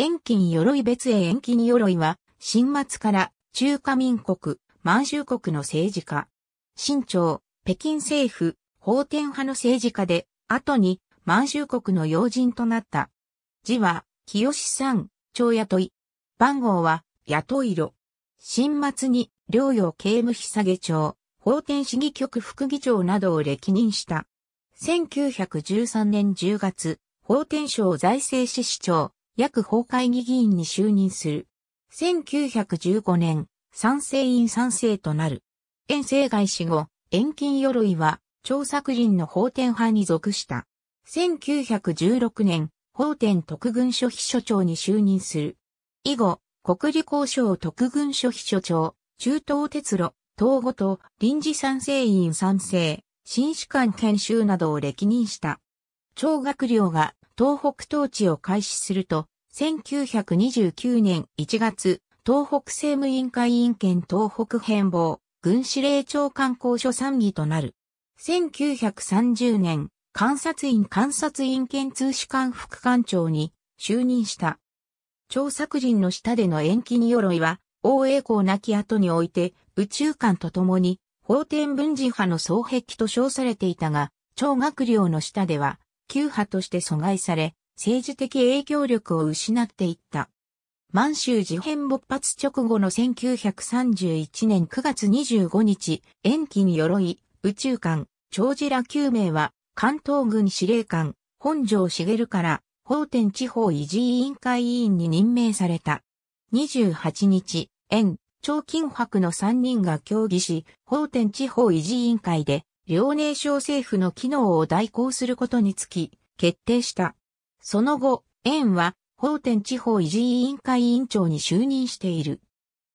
遠近鎧別英遠近鎧は、新末から中華民国、満州国の政治家。新朝、北京政府、法典派の政治家で、後に満州国の要人となった。字は、清さん、長雇い。番号は、雇い色。新末に、領用刑務費下げ長、法典市議局副議長などを歴任した。1913年10月、法典省財政市市長、約法会議議員に就任する。1915年、賛成員賛成となる。遠征外死後、遠近鎧は、張作人の法典派に属した。1916年、法典特軍所秘書長に就任する。以後、国理交渉特軍所秘書長、中東鉄路、東後と臨時賛成員賛成、新士官研修などを歴任した。張学寮が東北統治を開始すると、1929年1月、東北政務委員会委員兼東北変貌、軍司令長官公所参議となる。1930年、監察院監察院兼通史官副官長に就任した。張作人の下での延期に鎧は、大栄光なき後において、宇宙館と共に、法典文磁派の双壁と称されていたが、張学寮の下では、旧派として阻害され、政治的影響力を失っていった。満州事変勃発直後の1931年9月25日、延期に鎧、宇宙艦、長寺ら9名は、関東軍司令官、本城茂から、法天地方維持委員会委員に任命された。28日、延、長金博の3人が協議し、法天地方維持委員会で、遼寧省政府の機能を代行することにつき、決定した。その後、園は、法天地方維持委員会委員長に就任している。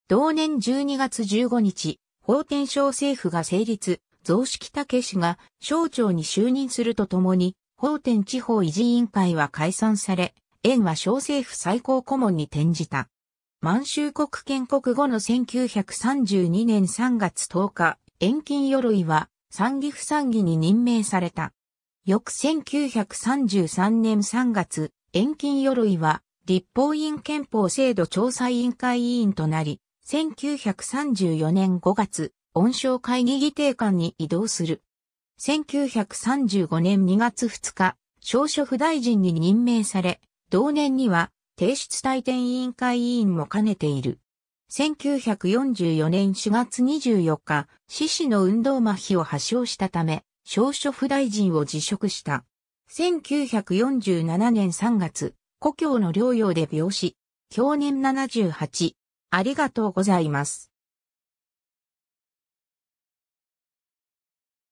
同年12月15日、法天省政府が成立、増式武氏が省庁に就任するとともに、法天地方維持委員会は解散され、園は省政府最高顧問に転じた。満州国建国後の1932年3月10日、遠近鎧は参議府参議に任命された。翌1933年3月、遠近鎧は立法院憲法制度調査委員会委員となり、1934年5月、温床会議議定官に移動する。1935年2月2日、少書府大臣に任命され、同年には、提出対点委員会委員も兼ねている。1944年4月24日、獅子の運動麻痺を発症したため、少書副大臣を辞職した。1947年3月、故郷の療養で病死。去年78。ありがとうございます。